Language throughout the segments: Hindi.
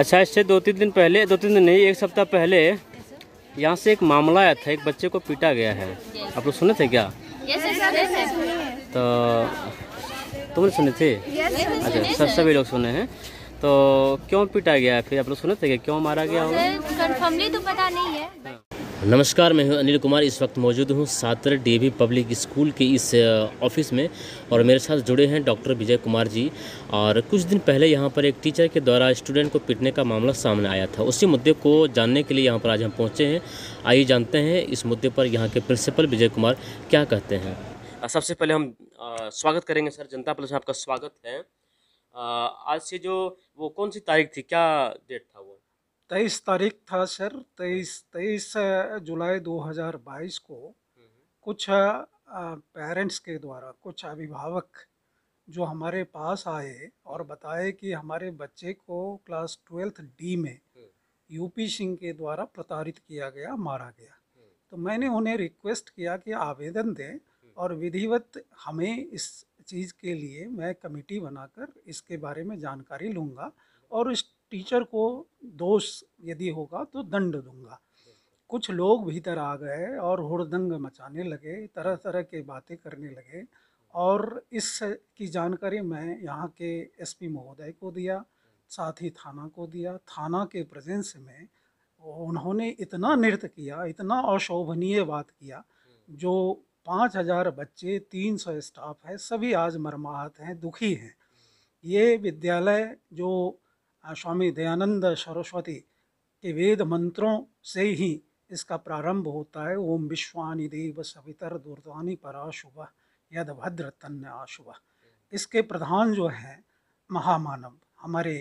अच्छा इससे दो तीन दिन पहले दो तीन दिन नहीं एक सप्ताह पहले यहाँ से एक मामला आया था एक बच्चे को पीटा गया है आप लोग सुने थे क्या तो तुम सुने थे तो अच्छा सब सभी लोग सुने हैं तो क्यों पीटा गया है फिर आप लोग सुने थे क्या क्यों मारा गया होगा तो पता नहीं है हाँ। नमस्कार मैं हूं अनिल कुमार इस वक्त मौजूद हूं सातर डीवी पब्लिक स्कूल के इस ऑफिस में और मेरे साथ जुड़े हैं डॉक्टर विजय कुमार जी और कुछ दिन पहले यहां पर एक टीचर के द्वारा स्टूडेंट को पीटने का मामला सामने आया था उसी मुद्दे को जानने के लिए यहां पर आज हम पहुंचे हैं आइए जानते हैं इस मुद्दे पर यहाँ के प्रिंसिपल विजय कुमार क्या कहते हैं सबसे पहले हम स्वागत करेंगे सर जनता प्लस आपका स्वागत है आज से जो वो कौन सी तारीख थी क्या डेट तेईस तारीख था सर तेईस हम्म। तेईस जुलाई 2022 को हम्म, हम्म। कुछ पेरेंट्स के द्वारा कुछ अभिभावक जो हमारे पास आए और बताए कि हमारे बच्चे को क्लास ट्वेल्थ डी में यूपी सिंह के द्वारा प्रताड़ित किया गया मारा गया तो मैंने उन्हें रिक्वेस्ट किया कि आवेदन दें और विधिवत हमें इस चीज़ के लिए मैं कमेटी बनाकर इसके बारे में जानकारी लूँगा और इस टीचर को दोष यदि होगा तो दंड दूंगा कुछ लोग भीतर आ गए और हुड़दंग मचाने लगे तरह तरह के बातें करने लगे और इस की जानकारी मैं यहाँ के एसपी महोदय को दिया साथ ही थाना को दिया थाना के प्रेजेंस में उन्होंने इतना नृत्य किया इतना अशोभनीय बात किया जो पाँच हजार बच्चे तीन सौ स्टाफ है सभी आज मरमाहत हैं दुखी हैं ये विद्यालय जो स्वामी दयानंद सरस्वती के वेद मंत्रों से ही इसका प्रारंभ होता है ओम विश्वानि देव सवितर दुर्द्वानी पराशुभ यद भद्र तन्य आशुभ इसके प्रधान जो हैं महामानव हमारे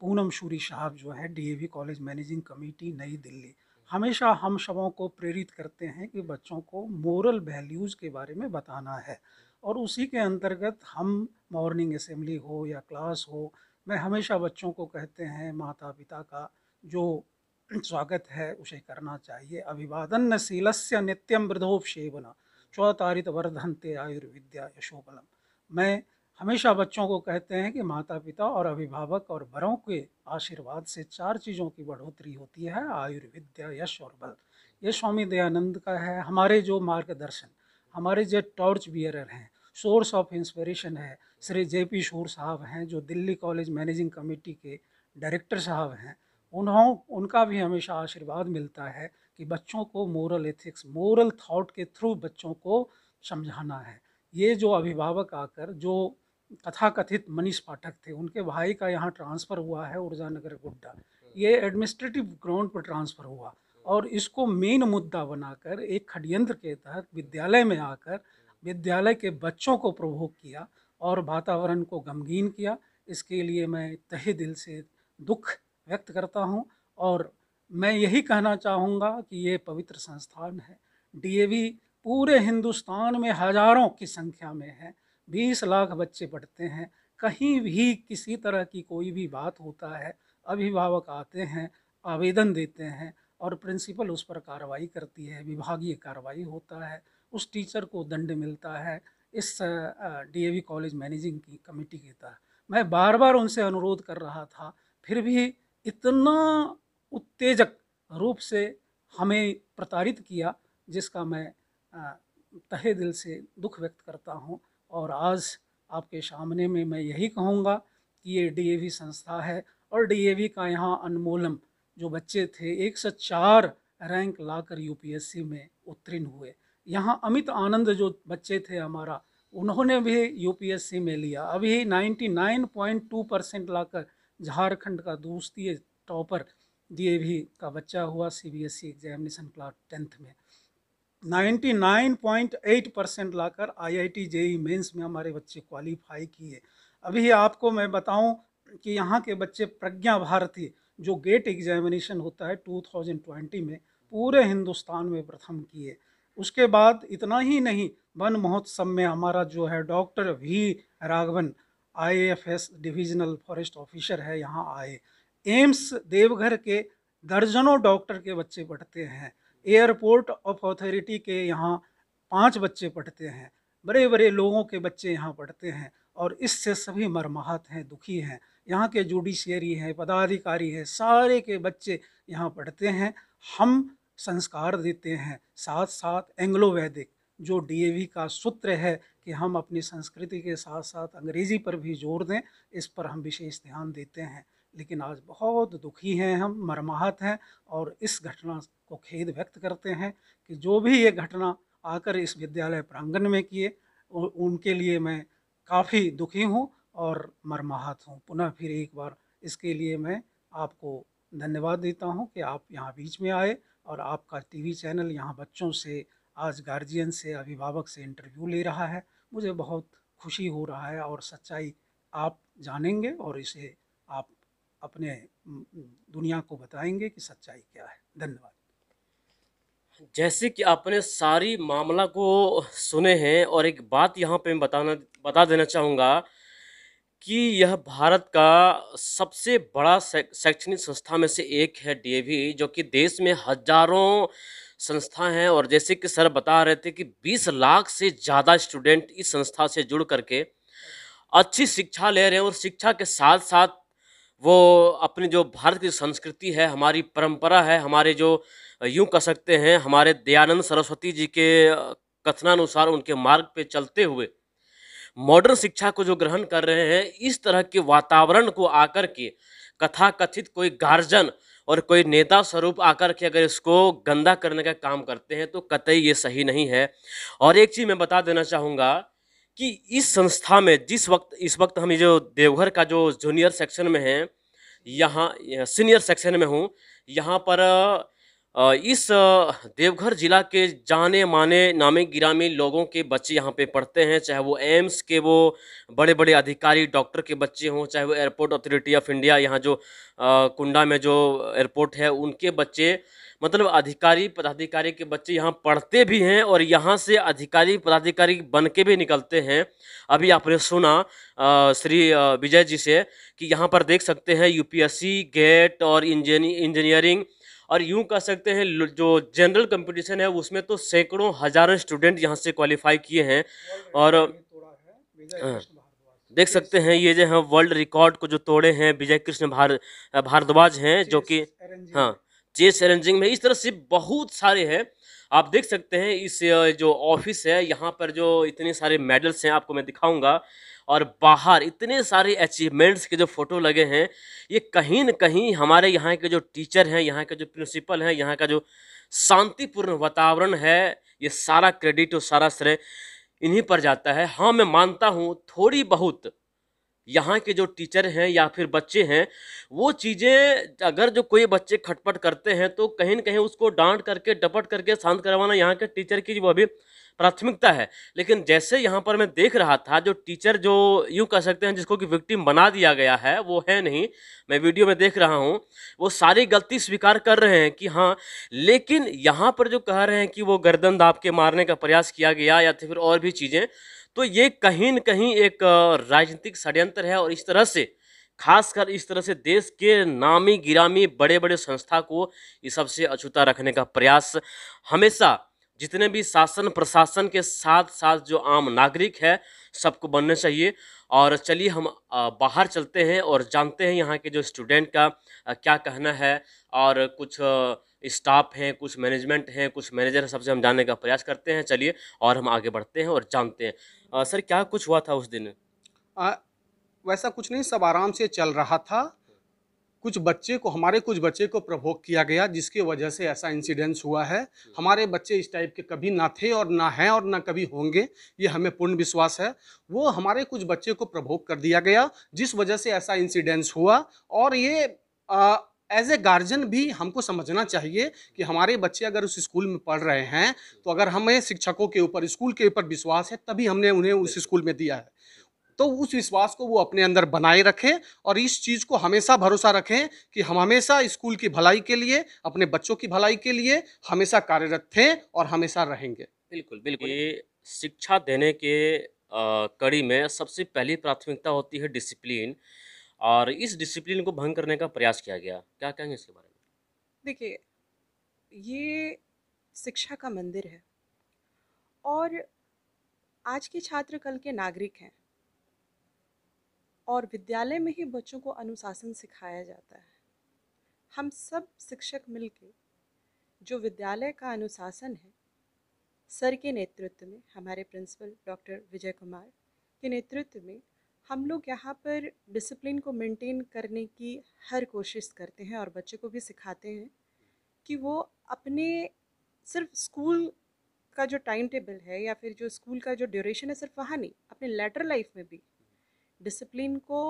पूनम सूरी साहब जो है डीएवी कॉलेज मैनेजिंग कमेटी नई दिल्ली हमेशा हम सबों को प्रेरित करते हैं कि बच्चों को मोरल वैल्यूज़ के बारे में बताना है और उसी के अंतर्गत हम मॉर्निंग असम्बली हो या क्लास हो मैं हमेशा बच्चों को कहते हैं माता पिता का जो स्वागत है उसे करना चाहिए अभिवादन शीलस्य नित्यम वृद्धोपसेवना चौतारित वर्धनते आयुर्विद्या यशोबलम मैं हमेशा बच्चों को कहते हैं कि माता पिता और अभिभावक और बड़ों के आशीर्वाद से चार चीज़ों की बढ़ोतरी होती है आयुर्विद्या यश और बल ये स्वामी दयानंद का है हमारे जो मार्गदर्शन हमारे जो टॉर्च बियरर हैं सोर्स ऑफ इंस्पिरेशन है श्री जे पी शूर साहब हैं जो दिल्ली कॉलेज मैनेजिंग कमेटी के डायरेक्टर साहब हैं उन्हों उनका भी हमेशा आशीर्वाद मिलता है कि बच्चों को मोरल एथिक्स मोरल थाट के थ्रू बच्चों को समझाना है ये जो अभिभावक आकर जो तथाकथित मनीष पाठक थे उनके भाई का यहाँ ट्रांसफ़र हुआ है ऊर्जा नगर गुड्डा ये एडमिनिस्ट्रेटिव ग्राउंड पर ट्रांसफ़र हुआ और इसको मेन मुद्दा बनाकर एक खडयंत्र के तहत विद्यालय में आकर विद्यालय के बच्चों को प्रभोग किया और वातावरण को गमगीन किया इसके लिए मैं तहे दिल से दुख व्यक्त करता हूँ और मैं यही कहना चाहूँगा कि ये पवित्र संस्थान है डीएवी पूरे हिंदुस्तान में हजारों की संख्या में है बीस लाख बच्चे पढ़ते हैं कहीं भी किसी तरह की कोई भी बात होता है अभिभावक आते हैं आवेदन देते हैं और प्रिंसिपल उस पर कार्रवाई करती है विभागीय कार्रवाई होता है उस टीचर को दंड मिलता है इस डीएवी कॉलेज मैनेजिंग की कमेटी के तहत मैं बार बार उनसे अनुरोध कर रहा था फिर भी इतना उत्तेजक रूप से हमें प्रताड़ित किया जिसका मैं तहे दिल से दुख व्यक्त करता हूँ और आज आपके सामने में मैं यही कहूँगा कि ये डीएवी संस्था है और डीएवी का यहाँ अनमोलम जो बच्चे थे एक से चार रैंक लाकर यूपीएससी में उत्तीर्ण हुए यहाँ अमित आनंद जो बच्चे थे हमारा उन्होंने भी यूपीएससी में लिया अभी 99.2 परसेंट लाकर झारखंड का दूसरी टॉपर डी भी का बच्चा हुआ सीबीएसई एग्जामिनेशन क्लास टेंथ में 99.8 परसेंट लाकर आईआईटी जेई मेंस में हमारे बच्चे क्वालिफाई किए अभी आपको मैं बताऊं कि यहाँ के बच्चे प्रज्ञा भारती जो गेट एग्जामिनेशन होता है 2020 में पूरे हिंदुस्तान में प्रथम किए उसके बाद इतना ही नहीं वन महोत्सव में हमारा जो है doctor V Raghavan IFS divisional forest officer है यहाँ आए एम्स देवघर के दर्जनों डॉक्टर के बच्चे पढ़ते हैं एयरपोर्ट ऑफ अथॉरिटी के यहाँ पांच बच्चे पढ़ते हैं बड़े बड़े लोगों के बच्चे यहाँ पढ़ते हैं और इससे सभी मरमाहत हैं दुखी हैं यहाँ के जुडिशियरी हैं पदाधिकारी हैं सारे के बच्चे यहाँ पढ़ते हैं हम संस्कार देते हैं साथ साथ एंग्लो वैदिक जो डीएवी का सूत्र है कि हम अपनी संस्कृति के साथ साथ अंग्रेज़ी पर भी जोर दें इस पर हम विशेष ध्यान देते हैं लेकिन आज बहुत दुखी हैं हम मरमाहत हैं और इस घटना को खेद व्यक्त करते हैं कि जो भी ये घटना आकर इस विद्यालय प्रांगण में किए उनके लिए मैं काफ़ी दुखी हूँ और मरमाहत हूँ पुनः फिर एक बार इसके लिए मैं आपको धन्यवाद देता हूँ कि आप यहाँ बीच में आए और आपका टीवी चैनल यहाँ बच्चों से आज गार्जियन से अभिभावक से इंटरव्यू ले रहा है मुझे बहुत खुशी हो रहा है और सच्चाई आप जानेंगे और इसे आप अपने दुनिया को बताएंगे कि सच्चाई क्या है धन्यवाद जैसे कि आपने सारी मामला को सुने हैं और एक बात यहाँ पे मैं बताना बता देना चाहूँगा कि यह भारत का सबसे बड़ा शैक्षणिक संस्था में से एक है डीएवी जो कि देश में हजारों संस्था हैं और जैसे कि सर बता रहे थे कि 20 लाख से ज़्यादा स्टूडेंट इस संस्था से जुड़ करके अच्छी शिक्षा ले रहे हैं और शिक्षा के साथ साथ वो अपनी जो भारत की संस्कृति है हमारी परंपरा है हमारे जो यूँ कह सकते हैं हमारे दयानंद सरस्वती जी के कथनानुसार उनके मार्ग पे चलते हुए मॉडर्न शिक्षा को जो ग्रहण कर रहे हैं इस तरह के वातावरण को आकर के कथा कथित कोई गार्जन और कोई नेता स्वरूप आकर के अगर इसको गंदा करने का काम करते हैं तो कतई ये सही नहीं है और एक चीज़ मैं बता देना चाहूँगा कि इस संस्था में जिस वक्त इस वक्त हम जो देवघर का जो जूनियर सेक्शन में हैं यहाँ सीनियर सेक्शन में हूँ यहाँ पर इस देवघर ज़िला के जाने माने नामे गिरामी लोगों के बच्चे यहाँ पे पढ़ते हैं चाहे वो एम्स के वो बड़े बड़े अधिकारी डॉक्टर के बच्चे हों चाहे वो एयरपोर्ट अथॉरिटी ऑफ इंडिया यहाँ जो आ, कुंडा में जो एयरपोर्ट है उनके बच्चे मतलब अधिकारी पदाधिकारी के बच्चे यहाँ पढ़ते भी हैं और यहाँ से अधिकारी पदाधिकारी बन के भी निकलते हैं अभी आपने सुना आ, श्री विजय जी से कि यहाँ पर देख सकते हैं यूपीएससी गेट और इंजीनियरिंग और यूं कह सकते हैं जो जनरल कंपटीशन है उसमें तो सैकड़ों हज़ारों स्टूडेंट यहाँ से क्वालिफाई किए हैं और हाँ, देख सकते हैं ये जो है वर्ल्ड रिकॉर्ड को जो तोड़े हैं विजय कृष्ण भार भारद्वाज हैं जो कि हाँ चेस अरेंजिंग में इस तरह से बहुत सारे हैं आप देख सकते हैं इस जो ऑफिस है यहाँ पर जो इतने सारे मेडल्स हैं आपको मैं दिखाऊंगा और बाहर इतने सारे अचीवमेंट्स के जो फ़ोटो लगे हैं ये कहीं न कहीं हमारे यहाँ के जो टीचर हैं यहाँ के जो प्रिंसिपल हैं यहाँ का जो शांतिपूर्ण वातावरण है ये सारा क्रेडिट और सारा श्रेय इन्हीं पर जाता है हाँ मैं मानता हूँ थोड़ी बहुत यहाँ के जो टीचर हैं या फिर बच्चे हैं वो चीज़ें अगर जो कोई बच्चे खटपट करते हैं तो कहीं ना कहीं उसको डांट करके डपट करके शांत करवाना यहाँ के टीचर की वो अभी प्राथमिकता है लेकिन जैसे यहाँ पर मैं देख रहा था जो टीचर जो यूँ कह सकते हैं जिसको कि विक्टिम बना दिया गया है वो है नहीं मैं वीडियो में देख रहा हूँ वो सारी गलती स्वीकार कर रहे हैं कि हाँ लेकिन यहाँ पर जो कह रहे हैं कि वो गर्दन दाप के मारने का प्रयास किया गया या फिर और भी चीज़ें तो ये कहीं न कहीं एक राजनीतिक षड्यंत्र है और इस तरह से खासकर इस तरह से देश के नामी गिरामी बड़े बड़े संस्था को इस सबसे अछूता रखने का प्रयास हमेशा जितने भी शासन प्रशासन के साथ साथ जो आम नागरिक है सबको बनना चाहिए और चलिए हम बाहर चलते हैं और जानते हैं यहाँ के जो स्टूडेंट का क्या कहना है और कुछ स्टाफ हैं कुछ मैनेजमेंट हैं कुछ मैनेजर हैं सबसे हम जानने का प्रयास करते हैं चलिए और हम आगे बढ़ते हैं और जानते हैं आ, सर क्या कुछ हुआ था उस दिन आ, वैसा कुछ नहीं सब आराम से चल रहा था कुछ बच्चे को हमारे कुछ बच्चे को प्रभोग किया गया जिसकी वजह से ऐसा इंसिडेंस हुआ है हमारे बच्चे इस टाइप के कभी ना थे और ना हैं और ना कभी होंगे ये हमें पूर्ण विश्वास है वो हमारे कुछ बच्चे को प्रभोग कर दिया गया जिस वजह से ऐसा इंसिडेंस हुआ और ये आ, एज ए गार्जियन भी हमको समझना चाहिए कि हमारे बच्चे अगर उस स्कूल में पढ़ रहे हैं तो अगर हमें शिक्षकों के ऊपर स्कूल के ऊपर विश्वास है तभी हमने उन्हें उस स्कूल में दिया है तो उस विश्वास को वो अपने अंदर बनाए रखें और इस चीज़ को हमेशा भरोसा रखें कि हम हमेशा स्कूल की भलाई के लिए अपने बच्चों की भलाई के लिए हमेशा कार्यरत थे और हमेशा रहेंगे बिल्कुल बिल्कुल ये शिक्षा देने के कड़ी में सबसे पहली प्राथमिकता होती है डिसिप्लिन और इस डिसिप्लिन को भंग करने का प्रयास किया गया क्या कहेंगे इसके बारे में देखिए ये शिक्षा का मंदिर है और आज के छात्र कल के नागरिक हैं और विद्यालय में ही बच्चों को अनुशासन सिखाया जाता है हम सब शिक्षक मिलकर जो विद्यालय का अनुशासन है सर के नेतृत्व में हमारे प्रिंसिपल डॉक्टर विजय कुमार के नेतृत्व में हम लोग यहाँ पर डिसिप्लिन को मेंटेन करने की हर कोशिश करते हैं और बच्चे को भी सिखाते हैं कि वो अपने सिर्फ स्कूल का जो टाइम टेबल है या फिर जो स्कूल का जो ड्यूरेशन है सिर्फ वहाँ नहीं अपने लेटर लाइफ में भी डिसिप्लिन को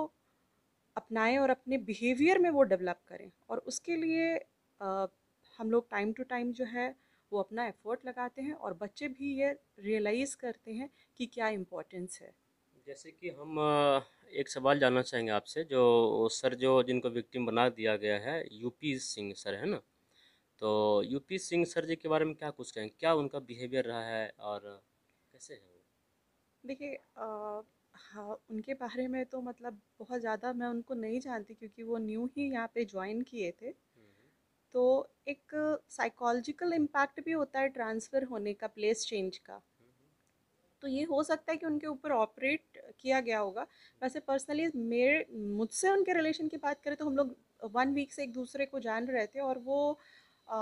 अपनाएं और अपने बिहेवियर में वो डेवलप करें और उसके लिए आ, हम लोग टाइम टू टाइम जो है वो अपना एफर्ट लगाते हैं और बच्चे भी ये रियलाइज़ करते हैं कि क्या इम्पोर्टेंस है जैसे कि हम एक सवाल जानना चाहेंगे आपसे जो सर जो जिनको विक्टिम बना दिया गया है यूपी सिंह सर है ना तो यूपी सिंह सर जी के बारे में क्या कुछ कहेंगे क्या उनका बिहेवियर रहा है और कैसे है वो देखिए हाँ उनके बारे में तो मतलब बहुत ज़्यादा मैं उनको नहीं जानती क्योंकि वो न्यू ही यहाँ पे ज्वाइन किए थे हम्म। तो एक साइकोलॉजिकल इम्पैक्ट भी होता है ट्रांसफ़र होने का प्लेस चेंज का तो ये हो सकता है कि उनके ऊपर ऑपरेट किया गया होगा वैसे पर्सनली मेरे मुझसे उनके रिलेशन की बात करें तो हम लोग वन वीक से एक दूसरे को जान रहे थे और वो आ,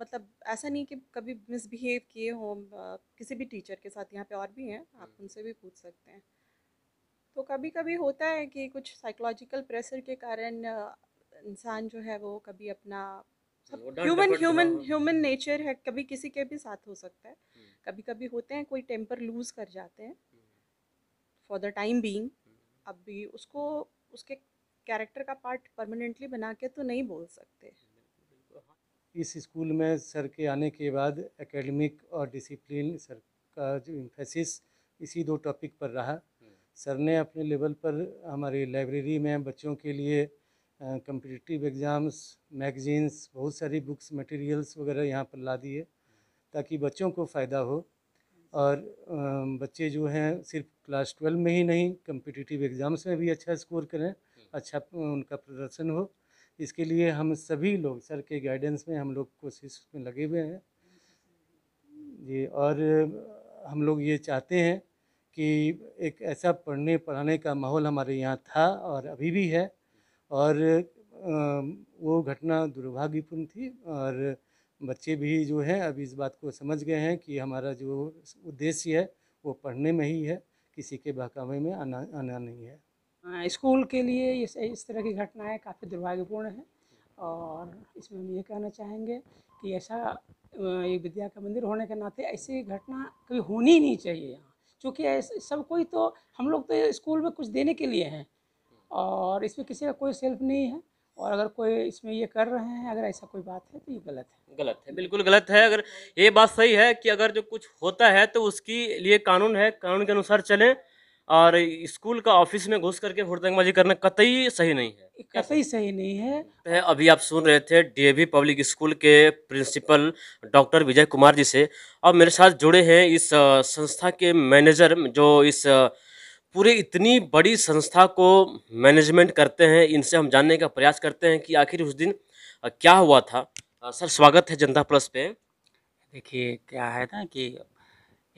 मतलब ऐसा नहीं कि कभी मिसबिहेव किए हों किसी भी टीचर के साथ यहाँ पे और भी हैं आप हम्म। उनसे भी पूछ सकते हैं तो कभी कभी होता है कि कुछ साइकोलॉजिकल प्रेशर के कारण इंसान जो है वो कभी अपना ह्यूमन ह्यूमन ह्यूमन नेचर है कभी किसी के भी साथ हो सकता है हम्म। कभी कभी होते हैं कोई टेम्पर लूज कर जाते हैं फॉर द टाइम बींग अब भी उसको उसके कैरेक्टर का पार्ट परमानेंटली बना के तो नहीं बोल सकते हाँ। इस स्कूल में सर के आने के बाद एकेडमिक और डिसिप्लिन सर का जो इम्फेसिस इसी दो टॉपिक पर रहा हम्म। सर ने अपने लेवल पर हमारी लाइब्रेरी में बच्चों के लिए कम्पिटिटिव एग्ज़ाम्स मैगजीन्स बहुत सारी बुक्स मटेरियल्स वगैरह यहाँ पर ला दिए ताकि बच्चों को फ़ायदा हो और बच्चे जो हैं सिर्फ क्लास ट्वेल्व में ही नहीं कम्पिटिटिव एग्ज़ाम्स में भी अच्छा स्कोर करें अच्छा उनका प्रदर्शन हो इसके लिए हम सभी लोग सर के गाइडेंस में हम लोग कोशिश में लगे हुए हैं जी और हम लोग ये चाहते हैं कि एक ऐसा पढ़ने पढ़ाने का माहौल हमारे यहाँ था और अभी भी है और वो घटना दुर्भाग्यपूर्ण थी और बच्चे भी जो हैं अब इस बात को समझ गए हैं कि हमारा जो उद्देश्य है वो पढ़ने में ही है किसी के बहकावे में आना आना नहीं है हाँ, स्कूल के लिए इस इस तरह की घटनाएं काफ़ी दुर्भाग्यपूर्ण है और इसमें हम ये कहना चाहेंगे कि ऐसा एक विद्या का मंदिर होने के नाते ऐसी घटना कभी होनी ही नहीं चाहिए यहाँ क्योंकि सब कोई तो हम लोग तो स्कूल में कुछ देने के लिए हैं और इसमें किसी का कोई सेल्फ नहीं है और अगर कोई इसमें ये कर रहे हैं अगर ऐसा कोई बात है तो ये गलत है गलत है बिल्कुल गलत है अगर ये बात सही है कि अगर जो कुछ होता है तो उसकी लिए कानून है कानून के अनुसार चलें और स्कूल का ऑफिस में घुस करके फुर्तंगबाजी करना कतई सही नहीं है कतई सही नहीं है अभी आप सुन रहे थे डीएवी पब्लिक स्कूल के प्रिंसिपल डॉक्टर विजय कुमार जी से अब मेरे साथ जुड़े हैं इस संस्था के मैनेजर जो इस पूरे इतनी बड़ी संस्था को मैनेजमेंट करते हैं इनसे हम जानने का प्रयास करते हैं कि आखिर उस दिन क्या हुआ था सर स्वागत है जनता प्लस पे देखिए क्या है ना कि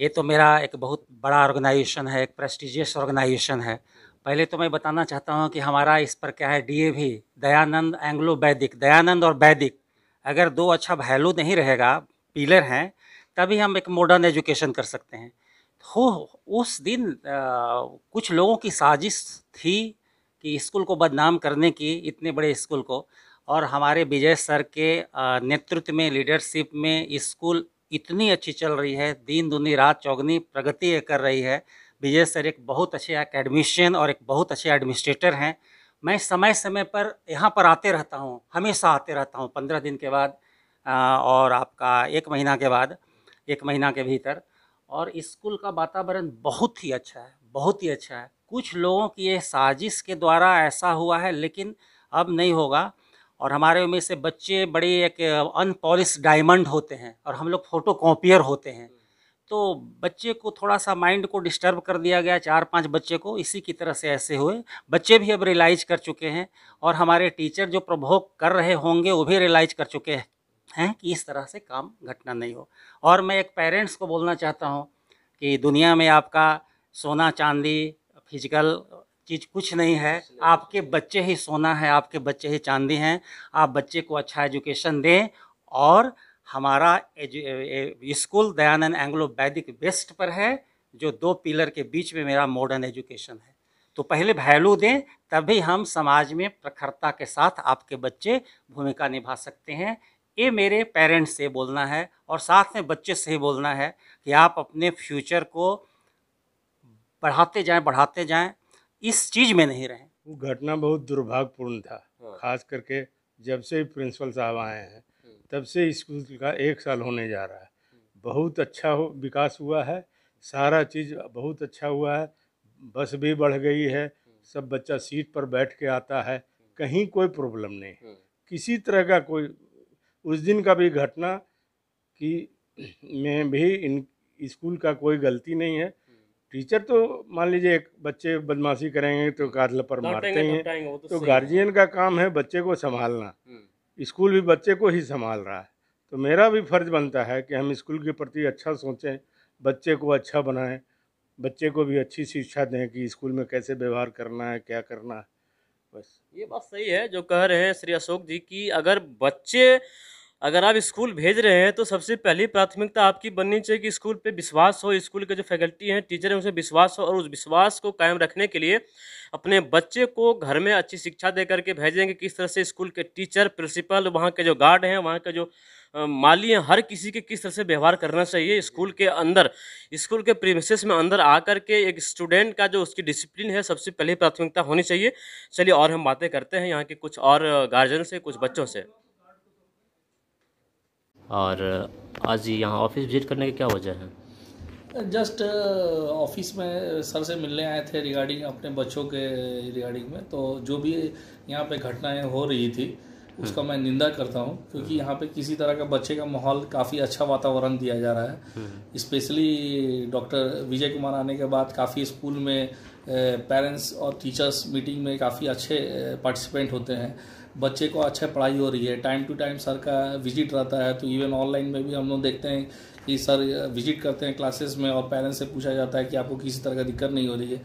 ये तो मेरा एक बहुत बड़ा ऑर्गेनाइजेशन है एक प्रेस्टिजियस ऑर्गेनाइजेशन है पहले तो मैं बताना चाहता हूँ कि हमारा इस पर क्या है ए भी दयानंद एंग्लो वैदिक दयानंद और वैदिक अगर दो अच्छा वैल्यू नहीं रहेगा पिलर हैं तभी हम एक मॉडर्न एजुकेशन कर सकते हैं हो उस दिन आ, कुछ लोगों की साजिश थी कि स्कूल को बदनाम करने की इतने बड़े स्कूल को और हमारे विजय सर के नेतृत्व में लीडरशिप में स्कूल इतनी अच्छी चल रही है दिन दुनी रात चौगनी प्रगति कर रही है विजय सर एक बहुत अच्छे एकेडमिशियन और एक बहुत अच्छे एडमिनिस्ट्रेटर हैं मैं समय समय पर यहाँ पर आते रहता हूँ हमेशा आते रहता हूँ पंद्रह दिन के बाद और आपका एक महीना के बाद एक महीना के भीतर और स्कूल का वातावरण बहुत ही अच्छा है बहुत ही अच्छा है कुछ लोगों की यह साजिश के द्वारा ऐसा हुआ है लेकिन अब नहीं होगा और हमारे में से बच्चे बड़े एक अनपॉलिश डायमंड होते हैं और हम लोग फ़ोटो कॉपियर होते हैं तो बच्चे को थोड़ा सा माइंड को डिस्टर्ब कर दिया गया चार पांच बच्चे को इसी की तरह से ऐसे हुए बच्चे भी अब रियलाइज कर चुके हैं और हमारे टीचर जो प्रभोग कर रहे होंगे वो भी रियलाइज कर चुके हैं हैं कि इस तरह से काम घटना नहीं हो और मैं एक पेरेंट्स को बोलना चाहता हूँ कि दुनिया में आपका सोना चांदी फिजिकल चीज़ कुछ नहीं है आपके बच्चे ही सोना है आपके बच्चे ही चांदी हैं आप बच्चे को अच्छा एजुकेशन दें और हमारा school Dayanand Anglo Vedic west पर है जो दो पिलर के बीच में मेरा मॉडर्न एजुकेशन है तो पहले वैल्यू दें तभी हम समाज में प्रखरता के साथ आपके बच्चे भूमिका निभा सकते हैं ये मेरे पेरेंट्स से बोलना है और साथ में बच्चे से ही बोलना है कि आप अपने फ्यूचर को बढ़ाते जाएं बढ़ाते जाएं इस चीज़ में नहीं रहें वो घटना बहुत दुर्भाग्यपूर्ण था हाँ। खास करके जब से प्रिंसिपल साहब आए हैं हम्म। तब से स्कूल का एक साल होने जा रहा है हम्म। बहुत अच्छा हो विकास हुआ है सारा चीज़ बहुत अच्छा हुआ है बस भी बढ़ गई है हम्म। सब बच्चा सीट पर बैठ के आता है कहीं कोई प्रॉब्लम नहीं किसी तरह का कोई उस दिन का भी घटना कि मैं भी इन स्कूल का कोई गलती नहीं है टीचर तो मान लीजिए एक बच्चे बदमाशी करेंगे तो कातल पर मारते हैं तो गार्जियन तो का काम है बच्चे को संभालना हम्म। स्कूल भी बच्चे को ही संभाल रहा है तो मेरा भी फर्ज बनता है कि हम स्कूल के प्रति अच्छा सोचें बच्चे को अच्छा बनाएं बच्चे को भी अच्छी शिक्षा दें कि स्कूल में कैसे व्यवहार करना है क्या करना है बस ये बात सही है जो कह रहे हैं श्री अशोक जी की अगर बच्चे अगर आप स्कूल भेज रहे हैं तो सबसे पहली प्राथमिकता आपकी बननी चाहिए कि स्कूल पे विश्वास हो स्कूल के जो फैकल्टी हैं टीचर हैं उसे विश्वास हो और उस विश्वास को कायम रखने के लिए अपने बच्चे को घर में अच्छी शिक्षा दे करके भेजेंगे किस तरह से स्कूल के टीचर प्रिंसिपल वहाँ के जो गार्ड हैं वहाँ के जो माली हैं हर किसी के किस तरह से व्यवहार करना चाहिए स्कूल के अंदर स्कूल के प्रीमिसेस में अंदर आकर के एक स्टूडेंट का जो उसकी डिसिप्लिन है सबसे पहली प्राथमिकता होनी चाहिए चलिए और हम बातें करते हैं यहाँ के कुछ और गार्जियन से कुछ बच्चों से और आज यहाँ ऑफिस विजिट करने की क्या वजह है जस्ट ऑफिस में सर से मिलने आए थे रिगार्डिंग अपने बच्चों के रिगार्डिंग में तो जो भी यहाँ पे घटनाएं हो रही थी उसका हम्म। मैं निंदा करता हूँ क्योंकि हम्म। यहाँ पे किसी तरह का बच्चे का माहौल काफ़ी अच्छा वातावरण दिया जा रहा है हम्म। स्पेशली डॉक्टर विजय कुमार आने के बाद काफ़ी स्कूल में पेरेंट्स और टीचर्स मीटिंग में काफ़ी अच्छे पार्टिसिपेंट होते हैं बच्चे को अच्छा पढ़ाई हो रही है टाइम टू टाइम सर का विजिट रहता है तो इवन ऑनलाइन में भी हम लोग देखते हैं कि सर विजिट करते हैं क्लासेस में और पेरेंट्स से पूछा जाता है कि आपको किसी तरह का दिक्कत नहीं हो रही है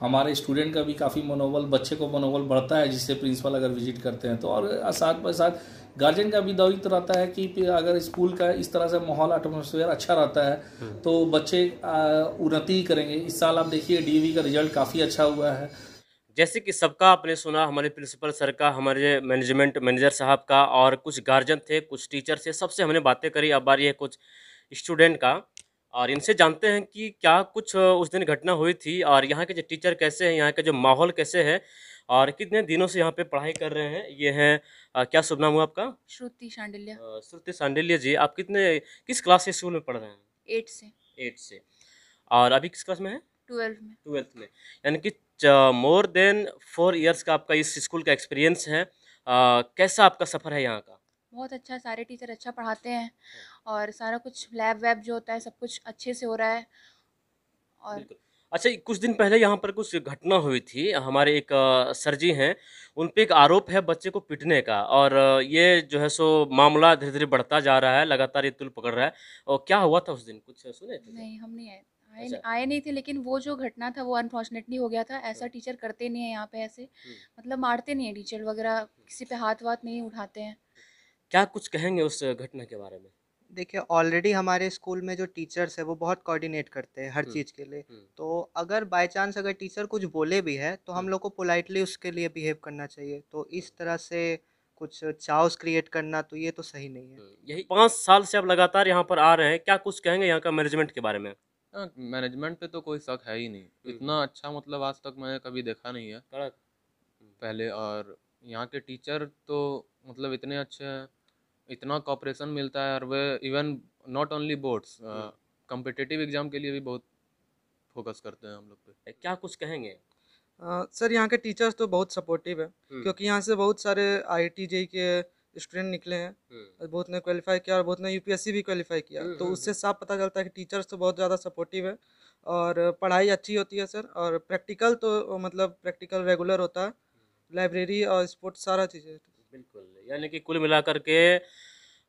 हमारे स्टूडेंट का भी काफ़ी मनोबल बच्चे को मनोबल बढ़ता है जिससे प्रिंसिपल अगर विजिट करते हैं तो और साथ बाय साथ गार्जियन का भी दायित्व रहता है कि अगर स्कूल का इस तरह से माहौल एटमोसफेयर अच्छा रहता है हम्म। तो बच्चे उन्नति करेंगे इस साल आप देखिए डी का रिजल्ट काफ़ी अच्छा हुआ है जैसे कि सबका आपने सुना हमारे प्रिंसिपल सर का हमारे मैनेजमेंट मैनेजर साहब का और कुछ गार्जियन थे कुछ टीचर थे सबसे हमने बातें करी अब बार ये कुछ स्टूडेंट का और इनसे जानते हैं कि क्या कुछ उस दिन घटना हुई थी और यहाँ के जो टीचर कैसे हैं यहाँ का जो माहौल कैसे है और कितने दिनों से यहाँ पे पढ़ाई कर रहे हैं ये हैं क्या शुभ नाम हुआ आपका श्रुति शांडिल्य श्रुति शांडिल्य जी आप कितने किस क्लास से स्कूल में पढ़ रहे हैं एट से एट से और अभी किस क्लास में है ट्वेल्थ में ट्वेल्थ में यानी कि मोर देन फोर इयर्स का आपका इस स्कूल का एक्सपीरियंस है आ, कैसा आपका सफ़र है यहाँ का बहुत अच्छा सारे टीचर अच्छा पढ़ाते हैं और सारा कुछ लैब वैब जो होता है सब कुछ अच्छे से हो रहा है और अच्छा कुछ दिन पहले यहाँ पर कुछ घटना हुई थी हमारे एक सर जी हैं उन पर एक आरोप है बच्चे को पिटने का और ये जो है सो मामला धीरे धीरे बढ़ता जा रहा है लगातार ये तुल पकड़ रहा है और क्या हुआ था उस दिन कुछ सुने नहीं हम नहीं आए आए अच्छा। आए नहीं थे लेकिन वो जो घटना था वो अनफॉर्चुनेटली हो गया था ऐसा टीचर हाँ। करते नहीं है यहाँ पे ऐसे मतलब मारते नहीं है टीचर वगैरह किसी पे हाथ वाथ नहीं उठाते हैं क्या कुछ कहेंगे उस घटना के बारे में देखिए ऑलरेडी हमारे स्कूल में जो टीचर्स है वो बहुत कोऑर्डिनेट करते हैं हर चीज़ के लिए तो अगर बाय चांस अगर टीचर कुछ बोले भी है तो हम लोग को पोलाइटली उसके लिए बिहेव करना चाहिए तो इस तरह से कुछ चाउस क्रिएट करना तो ये तो सही नहीं है यही पाँच साल से आप लगातार यहाँ पर आ रहे हैं क्या कुछ कहेंगे यहाँ का मैनेजमेंट के बारे में मैनेजमेंट पे तो कोई शक है ही नहीं हम्म, इतना हम्म। अच्छा मतलब आज तक मैंने कभी देखा नहीं है कड़क हम्म। पहले और यहाँ के टीचर तो मतलब इतने अच्छे हैं इतना कॉपरेशन मिलता है और वे even not only boards competitive exam के लिए भी बहुत फोकस करते हैं हम लोग पे क्या कुछ कहेंगे सर यहाँ के टीचर्स तो बहुत सपोर्टिव है क्योंकि यहाँ से बहुत सारे आई आई के स्टूडेंट निकले हैं हम्म। बहुत ने क्वालिफाई किया और बहुत ने यूपीएससी भी क्वालिफाई किया हम्म, तो हम्म, उससे साफ पता चलता है कि टीचर्स तो बहुत ज़्यादा सपोर्टिव है और पढ़ाई अच्छी होती है सर और प्रैक्टिकल तो मतलब प्रैक्टिकल रेगुलर होता है लाइब्रेरी और स्पोर्ट्स सारा चीज़ें बिल्कुल यानी कि कुल मिलाकर के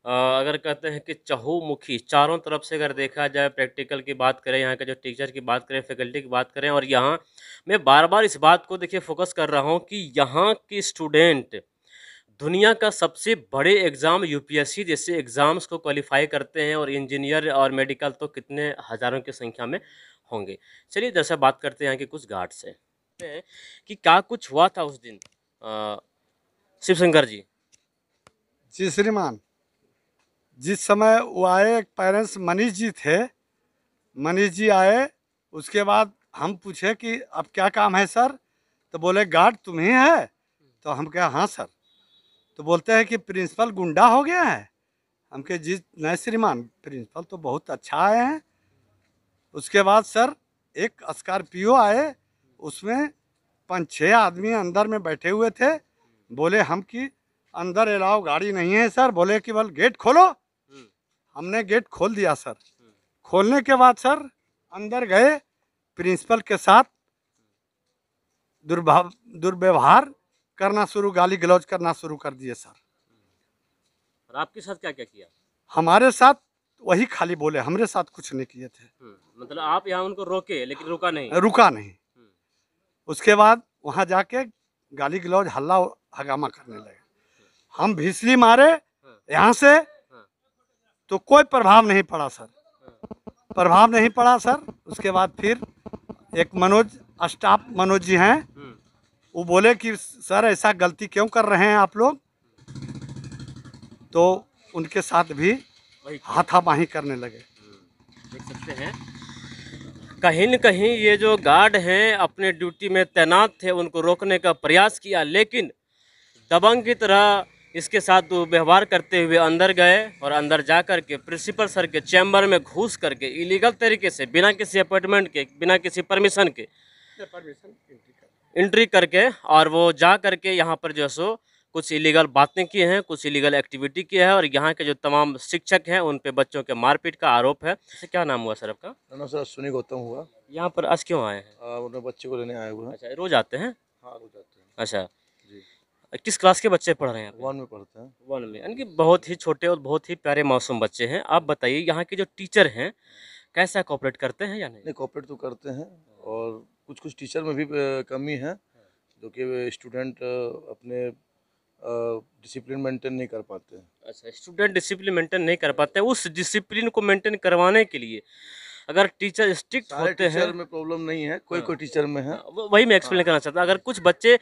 अगर कहते हैं कि चहुमुखी चारों तरफ से अगर देखा जाए प्रैक्टिकल की बात करें यहाँ के जो टीचर की बात करें फैकल्टी की बात करें और यहाँ मैं बार बार इस बात को देखिए फोकस कर रहा हूँ कि यहाँ के स्टूडेंट दुनिया का सबसे बड़े एग्ज़ाम यूपीएससी जैसे एग्ज़ाम्स को क्वालिफाई करते हैं और इंजीनियर और मेडिकल तो कितने हज़ारों की संख्या में होंगे चलिए जैसा बात करते हैं यहाँ के कुछ गार्ड से कि क्या कुछ हुआ था उस दिन शिवशंकर जी जी श्रीमान जिस समय वो आए एक पेरेंट्स मनीष जी थे मनीष जी आए उसके बाद हम पूछे कि अब क्या काम है सर तो बोले गार्ड तुम्हें है तो हम क्या हाँ सर तो बोलते हैं कि प्रिंसिपल गुंडा हो गया है हम के जी नए श्रीमान प्रिंसिपल तो बहुत अच्छा आए हैं उसके बाद सर एक स्कॉर्पियो आए उसमें पाँच छः आदमी अंदर में बैठे हुए थे बोले हम कि अंदर अलाव गाड़ी नहीं है सर बोले कि बल गेट खोलो हम्म। हमने गेट खोल दिया सर खोलने के बाद सर अंदर गए प्रिंसिपल के साथ दुर्भाव दुर्व्यवहार करना शुरू गाली गलौज करना शुरू कर दिए सर और आपके साथ क्या क्या किया हमारे साथ वही खाली बोले हमारे साथ कुछ नहीं किए थे हम्म, मतलब आप यहाँ उनको रोके लेकिन रुका नहीं रुका नहीं हम्म। उसके बाद वहाँ जाके गाली गलौज हल्ला हगामा करने लगे हम भीसली मारे हाँ। यहाँ से हाँ। तो कोई प्रभाव नहीं पड़ा सर हाँ। प्रभाव नहीं पड़ा सर उसके बाद फिर एक मनोज स्टाफ मनोज जी हैं वो बोले कि सर ऐसा गलती क्यों कर रहे हैं आप लोग तो उनके साथ भी हाथापाही करने लगे देख सकते हैं कहीं न कहीं ये जो गार्ड हैं अपने ड्यूटी में तैनात थे उनको रोकने का प्रयास किया लेकिन दबंग की तरह इसके साथ वो व्यवहार करते हुए अंदर गए और अंदर जा कर के प्रिंसिपल सर के चैम्बर में घुस करके इलीगल तरीके से बिना किसी अपॉइंटमेंट के बिना किसी परमिशन के परमिशन इंट्री करके और वो जा करके यहाँ पर जो है सो कुछ इलीगल बातें की हैं कुछ इलीगल एक्टिविटी की है और यहाँ के जो तमाम शिक्षक हैं उन पे बच्चों के मारपीट का आरोप है अच्छा, क्या नाम हुआ सर आपका नाम सर अश्विनी गौतम हुआ यहाँ पर आज क्यों आए हैं बच्चे को लेने आए हुए हैं अच्छा रोज आते हैं हाँ रोज आते हैं अच्छा किस क्लास के बच्चे पढ़ रहे हैं वन में पढ़ते हैं वन में यानी कि बहुत ही छोटे और बहुत ही प्यारे मौसम बच्चे हैं आप बताइए यहाँ के जो टीचर हैं कैसा कॉपरेट करते हैं या नहीं नहीं कॉपरेट तो करते हैं और कुछ कुछ टीचर में भी कमी है जो कि स्टूडेंट अपने डिसिप्लिन मेंटेन नहीं कर पाते अच्छा स्टूडेंट डिसिप्लिन मेंटेन नहीं कर पाते उस डिसिप्लिन को मेंटेन करवाने के लिए अगर टीचर स्ट्रिक्ट होते हैं में प्रॉब्लम नहीं है कोई हाँ। कोई टीचर में है हाँ, वही मैं एक्सप्लेन हाँ। करना चाहता हूँ अगर कुछ बच्चे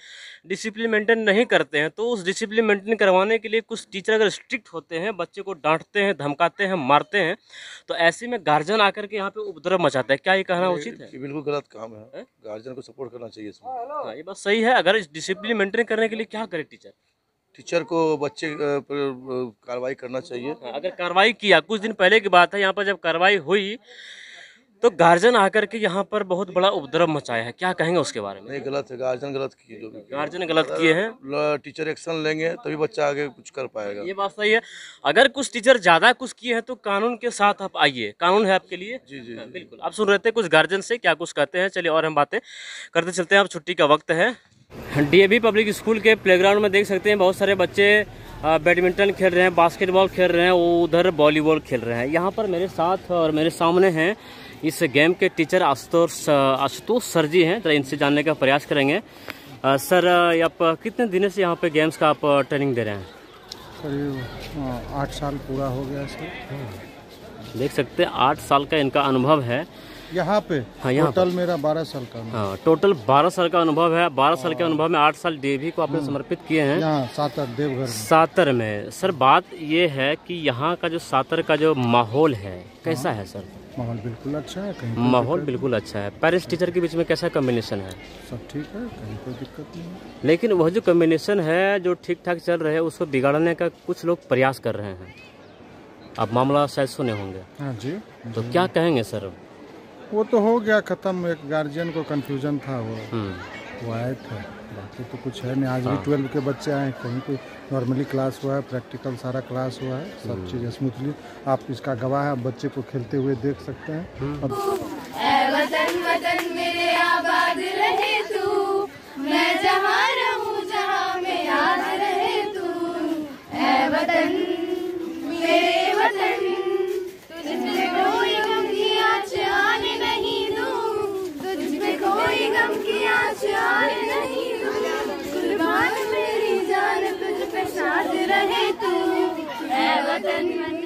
डिसिप्लिन मेंटेन नहीं करते हैं तो उस डिसिप्लिन मेंटेन करवाने के लिए कुछ टीचर अगर स्ट्रिक्ट होते हैं बच्चे को डांटते हैं धमकाते हैं मारते हैं तो ऐसे में गार्जियन आकर के यहाँ पे उपद्रव मचाता है क्या ये कहना उचित है बिल्कुल गलत काम है गार्जियन को सपोर्ट करना चाहिए इसमें हाँ ये बात सही है अगर डिसिप्लिन मेंटेन करने के लिए क्या करे टीचर टीचर को बच्चे कार्रवाई करना चाहिए अगर कार्रवाई किया कुछ दिन पहले की बात है यहाँ पर जब कार्रवाई हुई तो गार्जियन आकर के यहाँ पर बहुत बड़ा उपद्रव मचाया है क्या कहेंगे उसके बारे में नहीं गलत है गार्जियन गलत किए जो गार्जियन गलत किए हैं टीचर एक्शन लेंगे तभी बच्चा आगे कुछ कर पाएगा ये बात सही है अगर कुछ टीचर ज़्यादा कुछ किए हैं तो कानून के साथ आप आइए कानून है आपके लिए जी जी बिल्कुल आप सुन रहे थे कुछ गार्जियन से क्या कुछ कहते हैं चलिए और हम बातें करते चलते हैं अब छुट्टी का वक्त है डी पब्लिक स्कूल के प्ले में देख सकते हैं बहुत सारे बच्चे बैडमिंटन खेल रहे हैं बास्केटबॉल खेल रहे हैं वो उधर वॉलीबॉल खेल रहे हैं यहाँ पर मेरे साथ और मेरे सामने हैं इस गेम के टीचर आशुतोष आशुतोष सर जी हैं तो इनसे जानने का प्रयास करेंगे आ, सर आप कितने दिनों से यहाँ पे गेम्स का आप ट्रेनिंग दे रहे हैं करीब आठ साल पूरा हो गया सर देख सकते हैं आठ साल का इनका अनुभव है यहाँ पे हाँ यहाँ टोटल मेरा बारह साल का हाँ टोटल बारह साल का अनुभव है बारह साल के अनुभव में आठ साल देवी को आपने हम्म। समर्पित किए हैं सातर देवघर सातर में सर बात ये है कि यहाँ का जो सातर का जो माहौल है कैसा हाँ। है सर माहौल बिल्कुल अच्छा है कहीं माहौल बिल्कुल अच्छा है पेरेंट्स टीचर के बीच में कैसा कम्बिनेशन है सब ठीक है कहीं कोई दिक्कत नहीं है लेकिन वह जो कम्बिनेशन है जो ठीक ठाक चल रहे है उसको बिगाड़ने का कुछ लोग प्रयास कर रहे हैं अब मामला शायद सुने होंगे हाँ जी तो क्या हम्म। कहेंगे सर वो तो हो गया ख़त्म एक गार्जियन को कन्फ्यूजन था वो हम्म। वो आए थे बाकी तो कुछ है नहीं आज भी ट्वेल्व हाँ। के बच्चे आए कहीं कोई नॉर्मली क्लास हुआ है प्रैक्टिकल सारा क्लास हुआ है सब हम्म। चीज़ स्मूथली आप इसका गवाह है बच्चे को खेलते हुए देख सकते हैं हम्म। मेरे one.